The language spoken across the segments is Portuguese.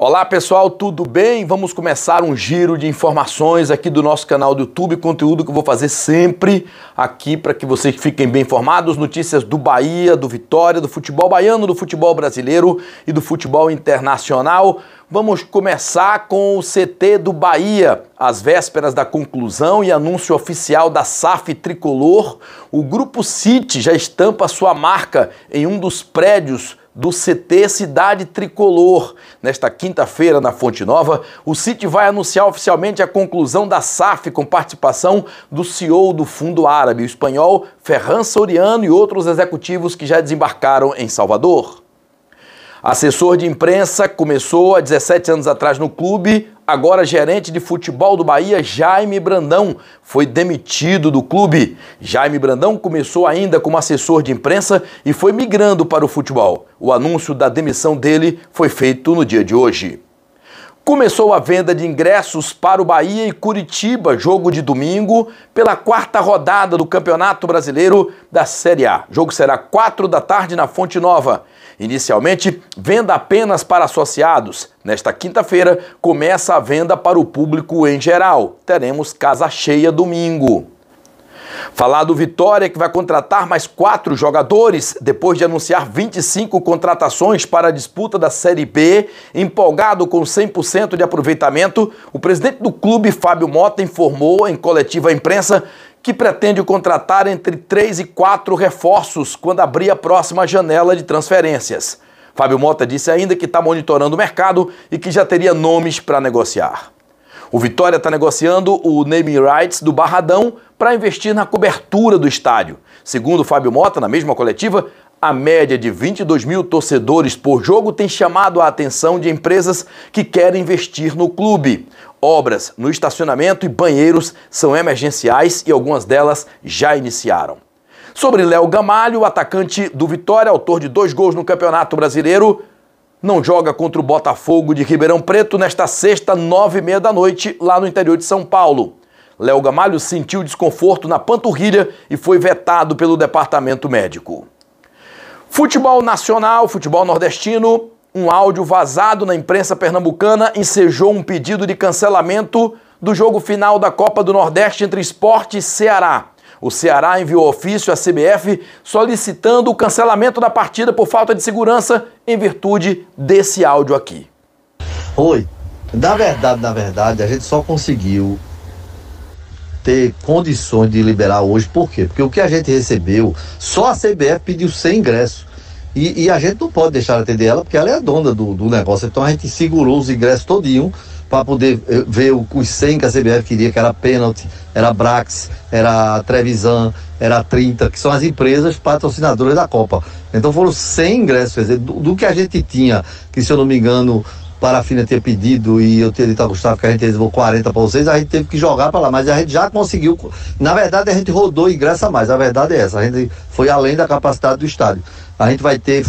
Olá pessoal, tudo bem? Vamos começar um giro de informações aqui do nosso canal do YouTube, conteúdo que eu vou fazer sempre aqui para que vocês fiquem bem informados, notícias do Bahia, do Vitória, do futebol baiano, do futebol brasileiro e do futebol internacional. Vamos começar com o CT do Bahia. Às vésperas da conclusão e anúncio oficial da SAF tricolor, o grupo City já estampa sua marca em um dos prédios do CT Cidade Tricolor. Nesta quinta-feira, na Fonte Nova, o City vai anunciar oficialmente a conclusão da SAF com participação do CEO do Fundo Árabe, o espanhol Ferran Soriano e outros executivos que já desembarcaram em Salvador. Assessor de imprensa começou há 17 anos atrás no clube agora gerente de futebol do Bahia, Jaime Brandão, foi demitido do clube. Jaime Brandão começou ainda como assessor de imprensa e foi migrando para o futebol. O anúncio da demissão dele foi feito no dia de hoje. Começou a venda de ingressos para o Bahia e Curitiba, jogo de domingo, pela quarta rodada do Campeonato Brasileiro da Série A. O jogo será quatro da tarde na Fonte Nova. Inicialmente, venda apenas para associados. Nesta quinta-feira, começa a venda para o público em geral. Teremos casa cheia domingo. Falar do Vitória que vai contratar mais quatro jogadores depois de anunciar 25 contratações para a disputa da Série B, empolgado com 100% de aproveitamento, o presidente do clube, Fábio Mota, informou em coletiva à imprensa que pretende contratar entre três e quatro reforços quando abrir a próxima janela de transferências. Fábio Mota disse ainda que está monitorando o mercado e que já teria nomes para negociar. O Vitória está negociando o naming rights do Barradão para investir na cobertura do estádio. Segundo Fábio Mota, na mesma coletiva, a média de 22 mil torcedores por jogo tem chamado a atenção de empresas que querem investir no clube. Obras no estacionamento e banheiros são emergenciais e algumas delas já iniciaram. Sobre Léo Gamalho, atacante do Vitória, autor de dois gols no Campeonato Brasileiro, não joga contra o Botafogo de Ribeirão Preto nesta sexta, nove e meia da noite, lá no interior de São Paulo. Léo Gamalho sentiu desconforto na panturrilha e foi vetado pelo departamento médico. Futebol nacional, futebol nordestino, um áudio vazado na imprensa pernambucana ensejou um pedido de cancelamento do jogo final da Copa do Nordeste entre Esporte e Ceará. O Ceará enviou ofício à CBF solicitando o cancelamento da partida por falta de segurança em virtude desse áudio aqui. Oi, na verdade, na verdade, a gente só conseguiu ter condições de liberar hoje, por quê? Porque o que a gente recebeu, só a CBF pediu sem ingresso E, e a gente não pode deixar de atender ela, porque ela é a dona do, do negócio. Então a gente segurou os ingressos todinho para poder eh, ver os 100 que a CBF queria, que era pênalti, era Brax, era Trevisan, era 30, que são as empresas patrocinadoras da Copa. Então foram 100 ingressos, quer dizer, do, do que a gente tinha, que se eu não me engano, para Fina ter pedido e eu teria dito a Gustavo que a gente reservou 40 para vocês, a gente teve que jogar para lá, mas a gente já conseguiu. Na verdade, a gente rodou ingresso a mais, a verdade é essa, a gente foi além da capacidade do estádio. A gente vai ter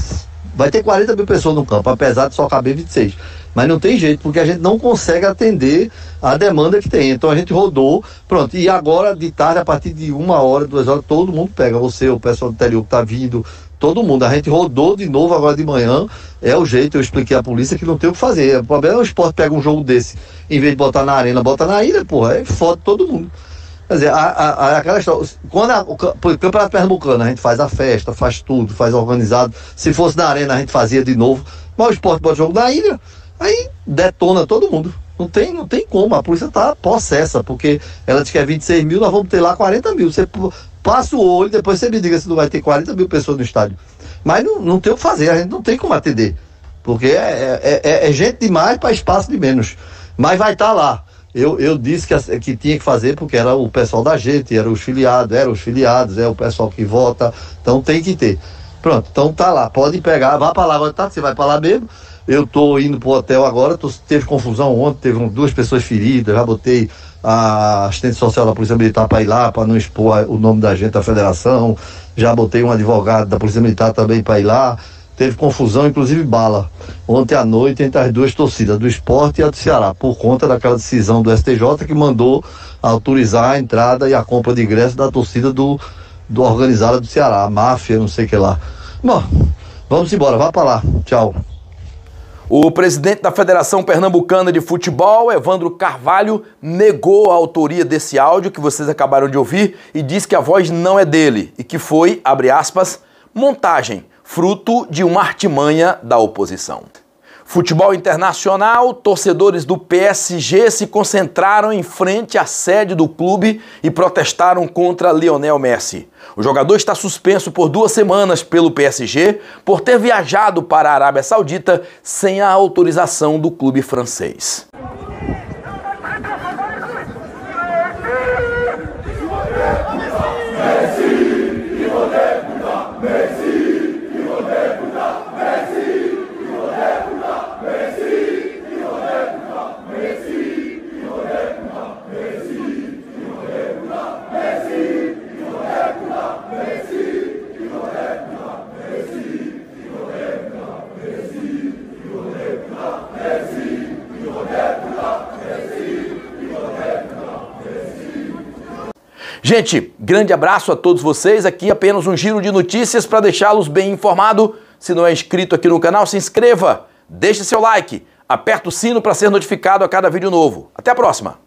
Vai ter 40 mil pessoas no campo, apesar de só caber 26. Mas não tem jeito, porque a gente não consegue atender a demanda que tem. Então a gente rodou, pronto. E agora, de tarde, a partir de uma hora, duas horas, todo mundo pega. Você, o pessoal do interior que está vindo, todo mundo. A gente rodou de novo agora de manhã. É o jeito, eu expliquei à polícia que não tem o que fazer. O problema é o esporte pega um jogo desse, em vez de botar na arena, bota na ilha, porra, é foda todo mundo. Quer dizer, a, a, aquela história. Quando a, o, Campeonato Pernambucano a gente faz a festa, faz tudo, faz organizado. Se fosse na arena, a gente fazia de novo. Mas o esporte bota jogo na ilha, aí detona todo mundo. Não tem, não tem como. A polícia está possessa, porque ela diz que é 26 mil, nós vamos ter lá 40 mil. Você passa o olho, depois você me diga se não vai ter 40 mil pessoas no estádio. Mas não, não tem o que fazer, a gente não tem como atender. Porque é, é, é, é gente demais para espaço de menos. Mas vai estar tá lá eu, eu disse que, que tinha que fazer porque era o pessoal da gente, era os filiados, era os filiados, é o pessoal que vota, então tem que ter. Pronto, então tá lá, pode pegar, vá para lá, tá, você vai para lá mesmo. Eu tô indo pro hotel agora, tô, teve confusão ontem, teve um, duas pessoas feridas, já botei a assistente social da Polícia Militar para ir lá, para não expor o nome da gente à federação, já botei um advogado da Polícia Militar também para ir lá teve confusão, inclusive bala, ontem à noite entre as duas torcidas, do esporte e a do Ceará, por conta daquela decisão do STJ que mandou autorizar a entrada e a compra de ingresso da torcida do, do organizada do Ceará, a máfia, não sei o que lá. Bom, vamos embora, vá para lá. Tchau. O presidente da Federação Pernambucana de Futebol, Evandro Carvalho, negou a autoria desse áudio que vocês acabaram de ouvir e disse que a voz não é dele e que foi, abre aspas, montagem fruto de uma artimanha da oposição. Futebol internacional, torcedores do PSG se concentraram em frente à sede do clube e protestaram contra Lionel Messi. O jogador está suspenso por duas semanas pelo PSG por ter viajado para a Arábia Saudita sem a autorização do clube francês. Gente, grande abraço a todos vocês. Aqui apenas um giro de notícias para deixá-los bem informado. Se não é inscrito aqui no canal, se inscreva, deixe seu like, aperta o sino para ser notificado a cada vídeo novo. Até a próxima!